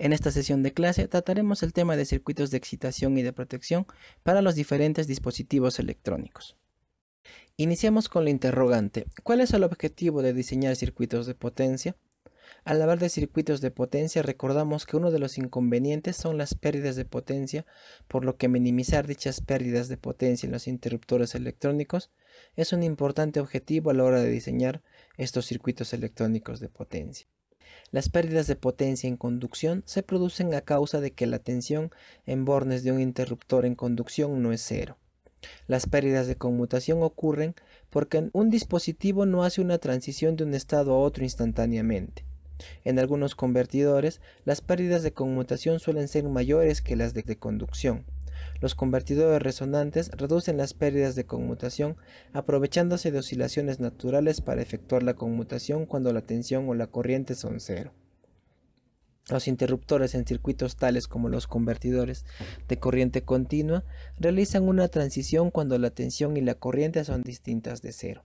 En esta sesión de clase trataremos el tema de circuitos de excitación y de protección para los diferentes dispositivos electrónicos. Iniciamos con la interrogante, ¿cuál es el objetivo de diseñar circuitos de potencia? Al hablar de circuitos de potencia recordamos que uno de los inconvenientes son las pérdidas de potencia, por lo que minimizar dichas pérdidas de potencia en los interruptores electrónicos es un importante objetivo a la hora de diseñar estos circuitos electrónicos de potencia. Las pérdidas de potencia en conducción se producen a causa de que la tensión en bornes de un interruptor en conducción no es cero. Las pérdidas de conmutación ocurren porque un dispositivo no hace una transición de un estado a otro instantáneamente. En algunos convertidores, las pérdidas de conmutación suelen ser mayores que las de, conducción. Los convertidores resonantes reducen las pérdidas de conmutación aprovechándose de oscilaciones naturales para efectuar la conmutación cuando la tensión o la corriente son cero. Los interruptores en circuitos tales como los convertidores de corriente continua realizan una transición cuando la tensión y la corriente son distintas de cero.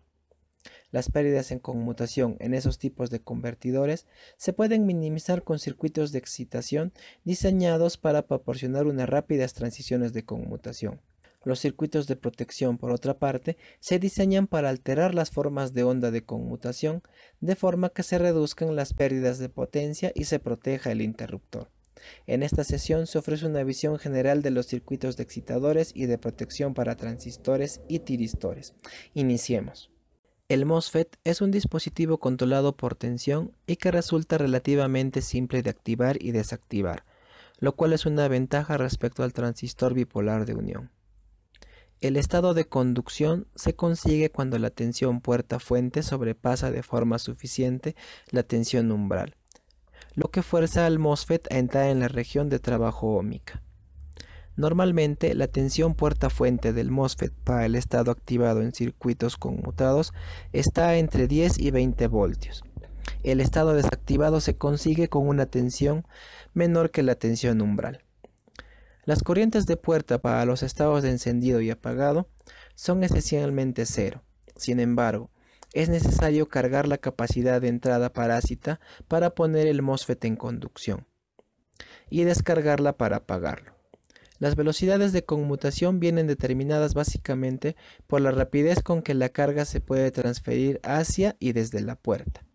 Las pérdidas en conmutación en esos tipos de convertidores se pueden minimizar con circuitos de excitación diseñados para proporcionar unas rápidas transiciones de conmutación. Los circuitos de protección, por otra parte, se diseñan para alterar las formas de onda de conmutación, de forma que se reduzcan las pérdidas de potencia y se proteja el interruptor. En esta sesión se ofrece una visión general de los circuitos de excitadores y de protección para transistores y tiristores. Iniciemos. El MOSFET es un dispositivo controlado por tensión y que resulta relativamente simple de activar y desactivar, lo cual es una ventaja respecto al transistor bipolar de unión. El estado de conducción se consigue cuando la tensión puerta-fuente sobrepasa de forma suficiente la tensión umbral, lo que fuerza al MOSFET a entrar en la región de trabajo ómica. Normalmente, la tensión puerta-fuente del MOSFET para el estado activado en circuitos conmutados está entre 10 y 20 voltios. El estado desactivado se consigue con una tensión menor que la tensión umbral. Las corrientes de puerta para los estados de encendido y apagado son esencialmente cero. Sin embargo, es necesario cargar la capacidad de entrada parásita para poner el MOSFET en conducción y descargarla para apagarlo. Las velocidades de conmutación vienen determinadas básicamente por la rapidez con que la carga se puede transferir hacia y desde la puerta.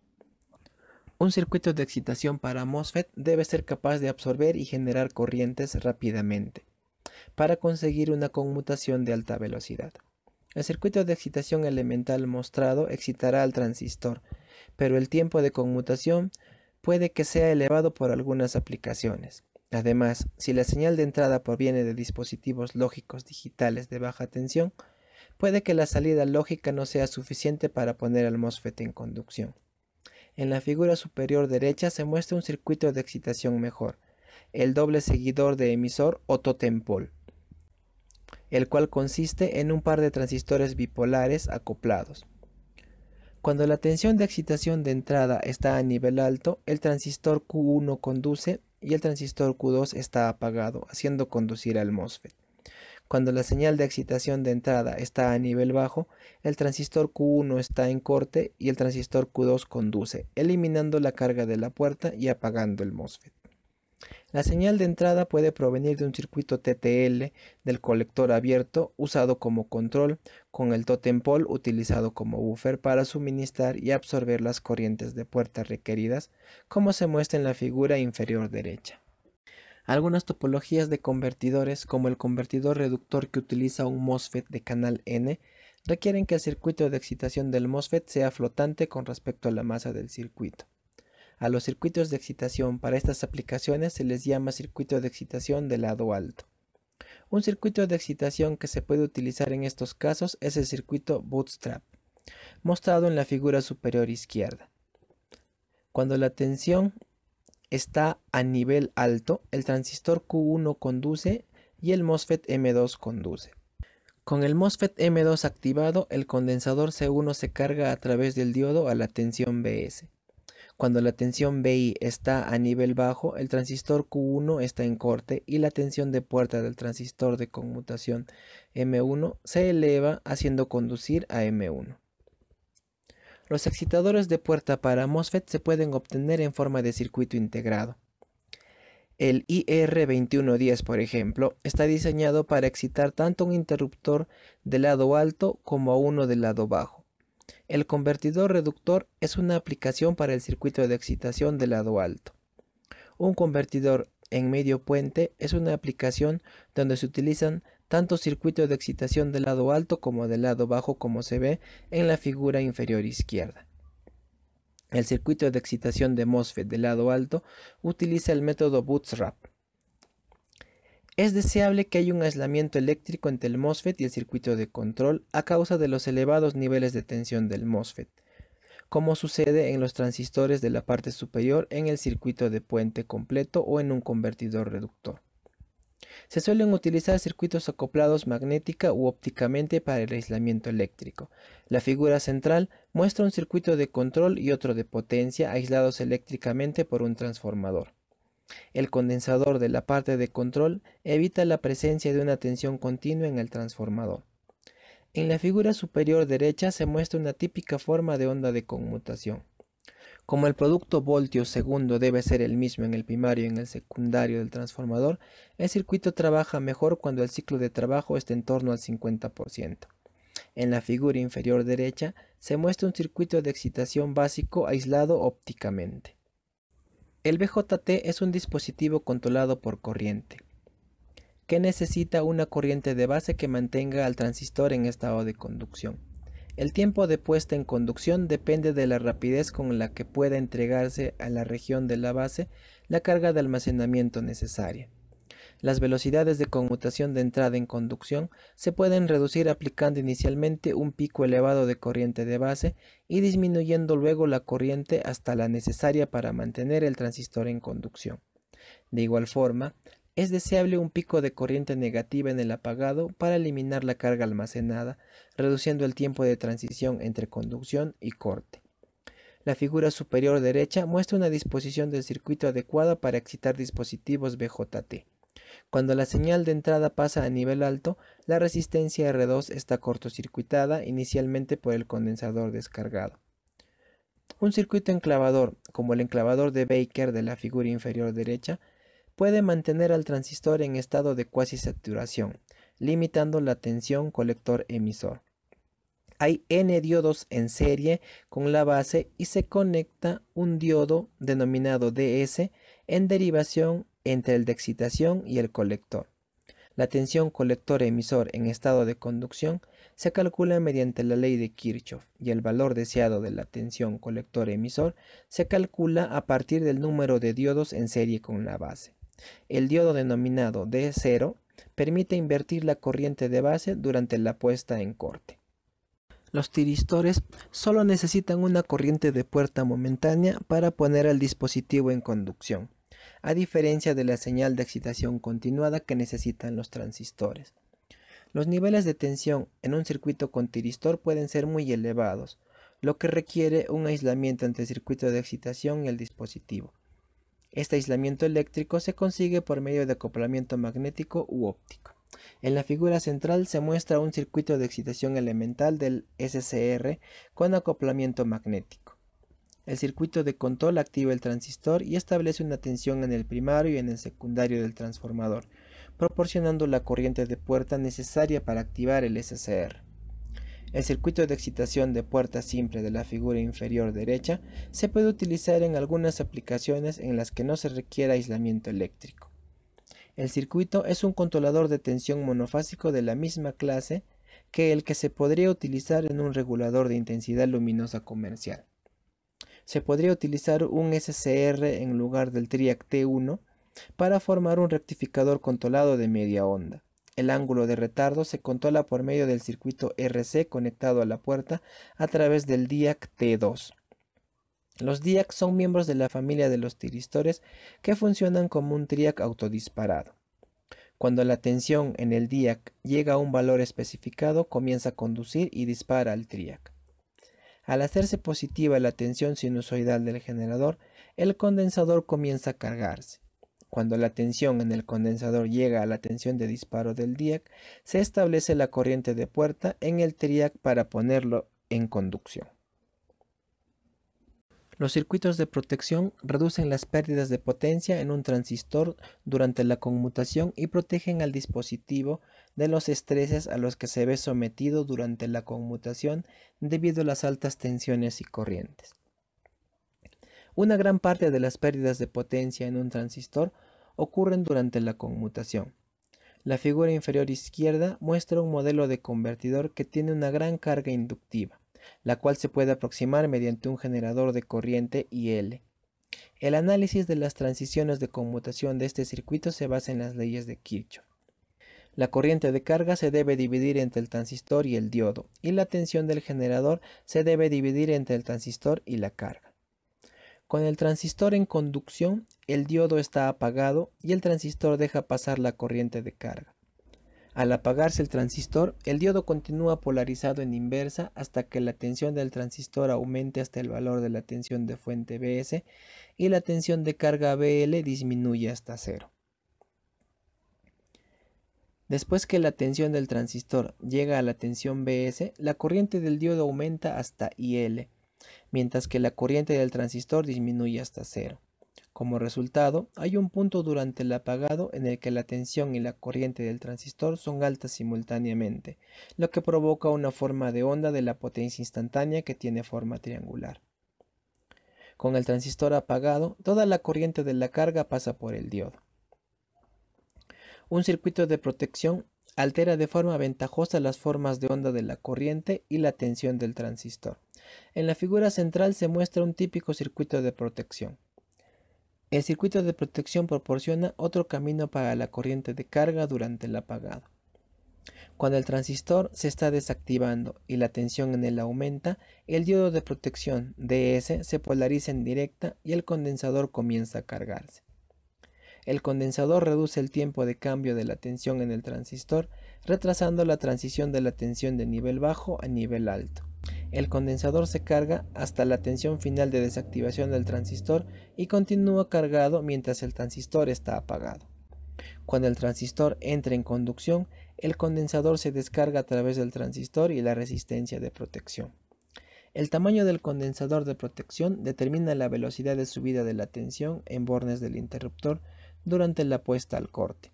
Un circuito de excitación para MOSFET debe ser capaz de absorber y generar corrientes rápidamente para conseguir una conmutación de alta velocidad. El circuito de excitación elemental mostrado excitará al transistor, pero el tiempo de conmutación puede que sea elevado por algunas aplicaciones. Además, si la señal de entrada proviene de dispositivos lógicos digitales de baja tensión, puede que la salida lógica no sea suficiente para poner al MOSFET en conducción. En la figura superior derecha se muestra un circuito de excitación mejor, el doble seguidor de emisor o totem pole, el cual consiste en un par de transistores bipolares acoplados. Cuando la tensión de excitación de entrada está a nivel alto, el transistor Q1 conduce y el transistor Q2 está apagado, haciendo conducir al MOSFET. Cuando la señal de excitación de entrada está a nivel bajo, el transistor Q1 está en corte y el transistor Q2 conduce, eliminando la carga de la puerta y apagando el MOSFET. La señal de entrada puede provenir de un circuito TTL del colector abierto usado como control, con el totem pole utilizado como buffer para suministrar y absorber las corrientes de puerta requeridas, como se muestra en la figura inferior derecha. Algunas topologías de convertidores, como el convertidor reductor que utiliza un MOSFET de canal N, requieren que el circuito de excitación del MOSFET sea flotante con respecto a la masa del circuito. A los circuitos de excitación para estas aplicaciones se les llama circuito de excitación de lado alto. Un circuito de excitación que se puede utilizar en estos casos es el circuito bootstrap, mostrado en la figura superior izquierda. Cuando la tensión está a nivel alto, el transistor Q1 conduce y el MOSFET M2 conduce. Con el MOSFET M2 activado, el condensador C1 se carga a través del diodo a la tensión BS. Cuando la tensión VI está a nivel bajo, el transistor Q1 está en corte y la tensión de puerta del transistor de conmutación M1 se eleva haciendo conducir a M1. Los excitadores de puerta para MOSFET se pueden obtener en forma de circuito integrado. El IR2110, por ejemplo, está diseñado para excitar tanto un interruptor del lado alto como a uno del lado bajo. El convertidor reductor es una aplicación para el circuito de excitación de lado alto. Un convertidor en medio puente es una aplicación donde se utilizan tanto circuitos de excitación del lado alto como del lado bajo como se ve en la figura inferior izquierda. El circuito de excitación de MOSFET del lado alto utiliza el método bootstrap, es deseable que haya un aislamiento eléctrico entre el MOSFET y el circuito de control a causa de los elevados niveles de tensión del MOSFET, como sucede en los transistores de la parte superior en el circuito de puente completo o en un convertidor reductor. Se suelen utilizar circuitos acoplados magnética u ópticamente para el aislamiento eléctrico. La figura central muestra un circuito de control y otro de potencia aislados eléctricamente por un transformador. El condensador de la parte de control evita la presencia de una tensión continua en el transformador. En la figura superior derecha se muestra una típica forma de onda de conmutación. Como el producto voltio segundo debe ser el mismo en el primario y en el secundario del transformador, el circuito trabaja mejor cuando el ciclo de trabajo está en torno al 50%. En la figura inferior derecha se muestra un circuito de excitación básico aislado ópticamente. El BJT es un dispositivo controlado por corriente, que necesita una corriente de base que mantenga al transistor en estado de conducción. El tiempo de puesta en conducción depende de la rapidez con la que pueda entregarse a la región de la base la carga de almacenamiento necesaria. Las velocidades de conmutación de entrada en conducción se pueden reducir aplicando inicialmente un pico elevado de corriente de base y disminuyendo luego la corriente hasta la necesaria para mantener el transistor en conducción. De igual forma, es deseable un pico de corriente negativa en el apagado para eliminar la carga almacenada, reduciendo el tiempo de transición entre conducción y corte. La figura superior derecha muestra una disposición del circuito adecuada para excitar dispositivos BJT. Cuando la señal de entrada pasa a nivel alto, la resistencia R2 está cortocircuitada inicialmente por el condensador descargado. Un circuito enclavador, como el enclavador de Baker de la figura inferior derecha, puede mantener al transistor en estado de cuasi saturación, limitando la tensión colector-emisor. Hay n diodos en serie con la base y se conecta un diodo denominado DS en derivación entre el de excitación y el colector. La tensión colector-emisor en estado de conducción se calcula mediante la ley de Kirchhoff y el valor deseado de la tensión colector-emisor se calcula a partir del número de diodos en serie con la base. El diodo denominado D0 permite invertir la corriente de base durante la puesta en corte. Los tiristores solo necesitan una corriente de puerta momentánea para poner al dispositivo en conducción a diferencia de la señal de excitación continuada que necesitan los transistores. Los niveles de tensión en un circuito con tiristor pueden ser muy elevados, lo que requiere un aislamiento entre el circuito de excitación y el dispositivo. Este aislamiento eléctrico se consigue por medio de acoplamiento magnético u óptico. En la figura central se muestra un circuito de excitación elemental del SCR con acoplamiento magnético. El circuito de control activa el transistor y establece una tensión en el primario y en el secundario del transformador, proporcionando la corriente de puerta necesaria para activar el SCR. El circuito de excitación de puerta simple de la figura inferior derecha se puede utilizar en algunas aplicaciones en las que no se requiera aislamiento eléctrico. El circuito es un controlador de tensión monofásico de la misma clase que el que se podría utilizar en un regulador de intensidad luminosa comercial se podría utilizar un SCR en lugar del TRIAC T1 para formar un rectificador controlado de media onda. El ángulo de retardo se controla por medio del circuito RC conectado a la puerta a través del DIAC T2. Los DIAC son miembros de la familia de los tiristores que funcionan como un TRIAC autodisparado. Cuando la tensión en el DIAC llega a un valor especificado, comienza a conducir y dispara al TRIAC. Al hacerse positiva la tensión sinusoidal del generador, el condensador comienza a cargarse. Cuando la tensión en el condensador llega a la tensión de disparo del DIAC, se establece la corriente de puerta en el TRIAC para ponerlo en conducción. Los circuitos de protección reducen las pérdidas de potencia en un transistor durante la conmutación y protegen al dispositivo de los estreses a los que se ve sometido durante la conmutación debido a las altas tensiones y corrientes. Una gran parte de las pérdidas de potencia en un transistor ocurren durante la conmutación. La figura inferior izquierda muestra un modelo de convertidor que tiene una gran carga inductiva la cual se puede aproximar mediante un generador de corriente IL. El análisis de las transiciones de conmutación de este circuito se basa en las leyes de Kirchhoff. La corriente de carga se debe dividir entre el transistor y el diodo, y la tensión del generador se debe dividir entre el transistor y la carga. Con el transistor en conducción, el diodo está apagado y el transistor deja pasar la corriente de carga. Al apagarse el transistor, el diodo continúa polarizado en inversa hasta que la tensión del transistor aumente hasta el valor de la tensión de fuente BS y la tensión de carga BL disminuye hasta cero. Después que la tensión del transistor llega a la tensión BS, la corriente del diodo aumenta hasta IL, mientras que la corriente del transistor disminuye hasta cero. Como resultado, hay un punto durante el apagado en el que la tensión y la corriente del transistor son altas simultáneamente, lo que provoca una forma de onda de la potencia instantánea que tiene forma triangular. Con el transistor apagado, toda la corriente de la carga pasa por el diodo. Un circuito de protección altera de forma ventajosa las formas de onda de la corriente y la tensión del transistor. En la figura central se muestra un típico circuito de protección. El circuito de protección proporciona otro camino para la corriente de carga durante el apagado. Cuando el transistor se está desactivando y la tensión en él aumenta, el diodo de protección DS se polariza en directa y el condensador comienza a cargarse. El condensador reduce el tiempo de cambio de la tensión en el transistor, retrasando la transición de la tensión de nivel bajo a nivel alto. El condensador se carga hasta la tensión final de desactivación del transistor y continúa cargado mientras el transistor está apagado. Cuando el transistor entra en conducción, el condensador se descarga a través del transistor y la resistencia de protección. El tamaño del condensador de protección determina la velocidad de subida de la tensión en bornes del interruptor durante la puesta al corte.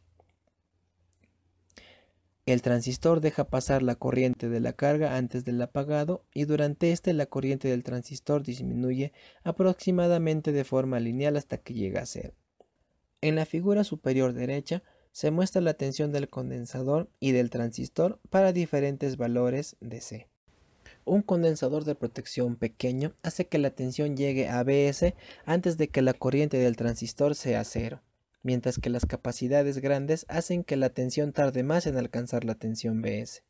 El transistor deja pasar la corriente de la carga antes del apagado y durante este la corriente del transistor disminuye aproximadamente de forma lineal hasta que llega a cero. En la figura superior derecha se muestra la tensión del condensador y del transistor para diferentes valores de C. Un condensador de protección pequeño hace que la tensión llegue a BS antes de que la corriente del transistor sea cero mientras que las capacidades grandes hacen que la tensión tarde más en alcanzar la tensión BS.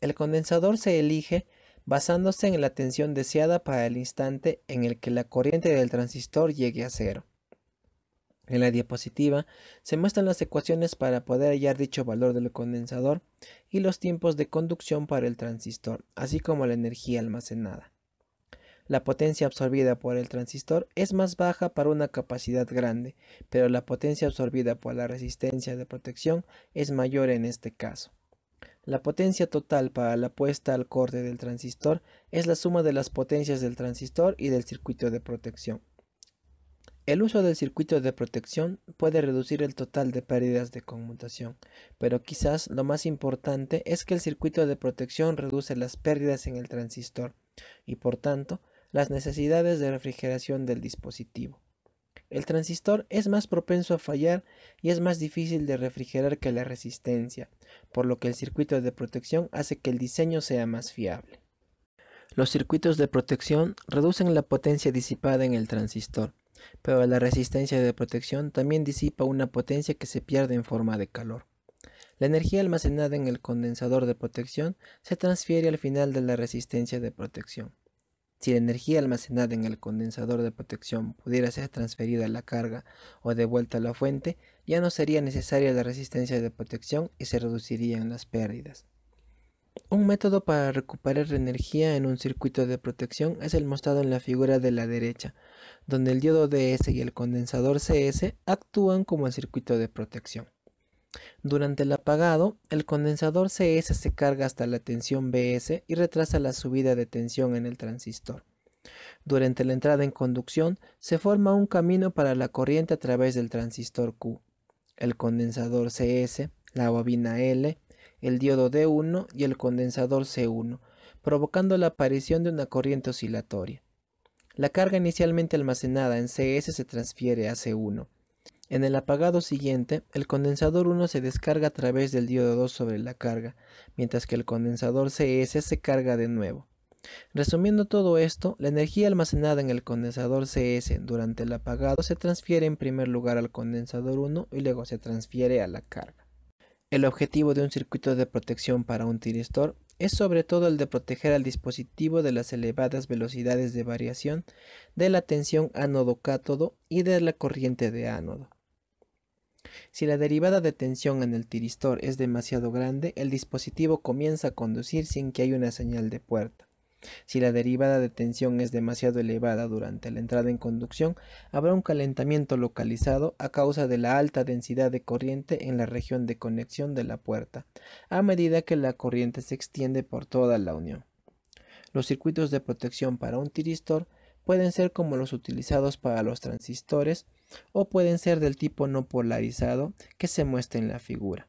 El condensador se elige basándose en la tensión deseada para el instante en el que la corriente del transistor llegue a cero. En la diapositiva se muestran las ecuaciones para poder hallar dicho valor del condensador y los tiempos de conducción para el transistor, así como la energía almacenada. La potencia absorbida por el transistor es más baja para una capacidad grande, pero la potencia absorbida por la resistencia de protección es mayor en este caso. La potencia total para la puesta al corte del transistor es la suma de las potencias del transistor y del circuito de protección. El uso del circuito de protección puede reducir el total de pérdidas de conmutación, pero quizás lo más importante es que el circuito de protección reduce las pérdidas en el transistor y por tanto las necesidades de refrigeración del dispositivo. El transistor es más propenso a fallar y es más difícil de refrigerar que la resistencia, por lo que el circuito de protección hace que el diseño sea más fiable. Los circuitos de protección reducen la potencia disipada en el transistor, pero la resistencia de protección también disipa una potencia que se pierde en forma de calor. La energía almacenada en el condensador de protección se transfiere al final de la resistencia de protección. Si la energía almacenada en el condensador de protección pudiera ser transferida a la carga o devuelta a la fuente, ya no sería necesaria la resistencia de protección y se reducirían las pérdidas. Un método para recuperar energía en un circuito de protección es el mostrado en la figura de la derecha, donde el diodo DS y el condensador CS actúan como el circuito de protección. Durante el apagado, el condensador CS se carga hasta la tensión BS y retrasa la subida de tensión en el transistor. Durante la entrada en conducción, se forma un camino para la corriente a través del transistor Q, el condensador CS, la bobina L, el diodo D1 y el condensador C1, provocando la aparición de una corriente oscilatoria. La carga inicialmente almacenada en CS se transfiere a C1, en el apagado siguiente, el condensador 1 se descarga a través del diodo 2 sobre la carga, mientras que el condensador CS se carga de nuevo. Resumiendo todo esto, la energía almacenada en el condensador CS durante el apagado se transfiere en primer lugar al condensador 1 y luego se transfiere a la carga. El objetivo de un circuito de protección para un tiristor es sobre todo el de proteger al dispositivo de las elevadas velocidades de variación de la tensión ánodo-cátodo y de la corriente de ánodo. Si la derivada de tensión en el tiristor es demasiado grande, el dispositivo comienza a conducir sin que haya una señal de puerta. Si la derivada de tensión es demasiado elevada durante la entrada en conducción, habrá un calentamiento localizado a causa de la alta densidad de corriente en la región de conexión de la puerta, a medida que la corriente se extiende por toda la unión. Los circuitos de protección para un tiristor pueden ser como los utilizados para los transistores o pueden ser del tipo no polarizado que se muestra en la figura.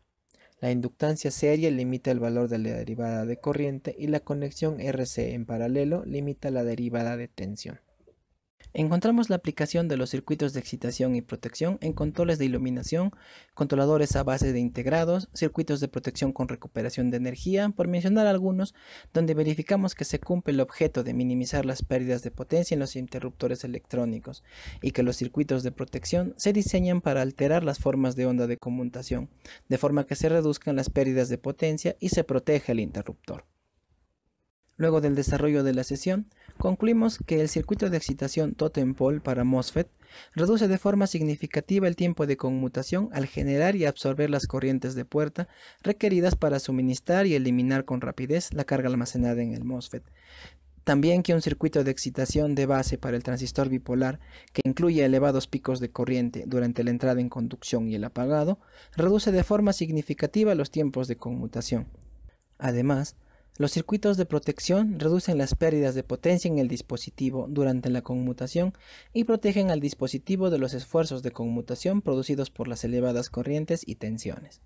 La inductancia serie limita el valor de la derivada de corriente y la conexión RC en paralelo limita la derivada de tensión. Encontramos la aplicación de los circuitos de excitación y protección en controles de iluminación, controladores a base de integrados, circuitos de protección con recuperación de energía, por mencionar algunos, donde verificamos que se cumple el objeto de minimizar las pérdidas de potencia en los interruptores electrónicos y que los circuitos de protección se diseñan para alterar las formas de onda de conmutación, de forma que se reduzcan las pérdidas de potencia y se protege el interruptor. Luego del desarrollo de la sesión, Concluimos que el circuito de excitación totem pole para MOSFET reduce de forma significativa el tiempo de conmutación al generar y absorber las corrientes de puerta requeridas para suministrar y eliminar con rapidez la carga almacenada en el MOSFET. También que un circuito de excitación de base para el transistor bipolar, que incluye elevados picos de corriente durante la entrada en conducción y el apagado, reduce de forma significativa los tiempos de conmutación. Además, los circuitos de protección reducen las pérdidas de potencia en el dispositivo durante la conmutación y protegen al dispositivo de los esfuerzos de conmutación producidos por las elevadas corrientes y tensiones.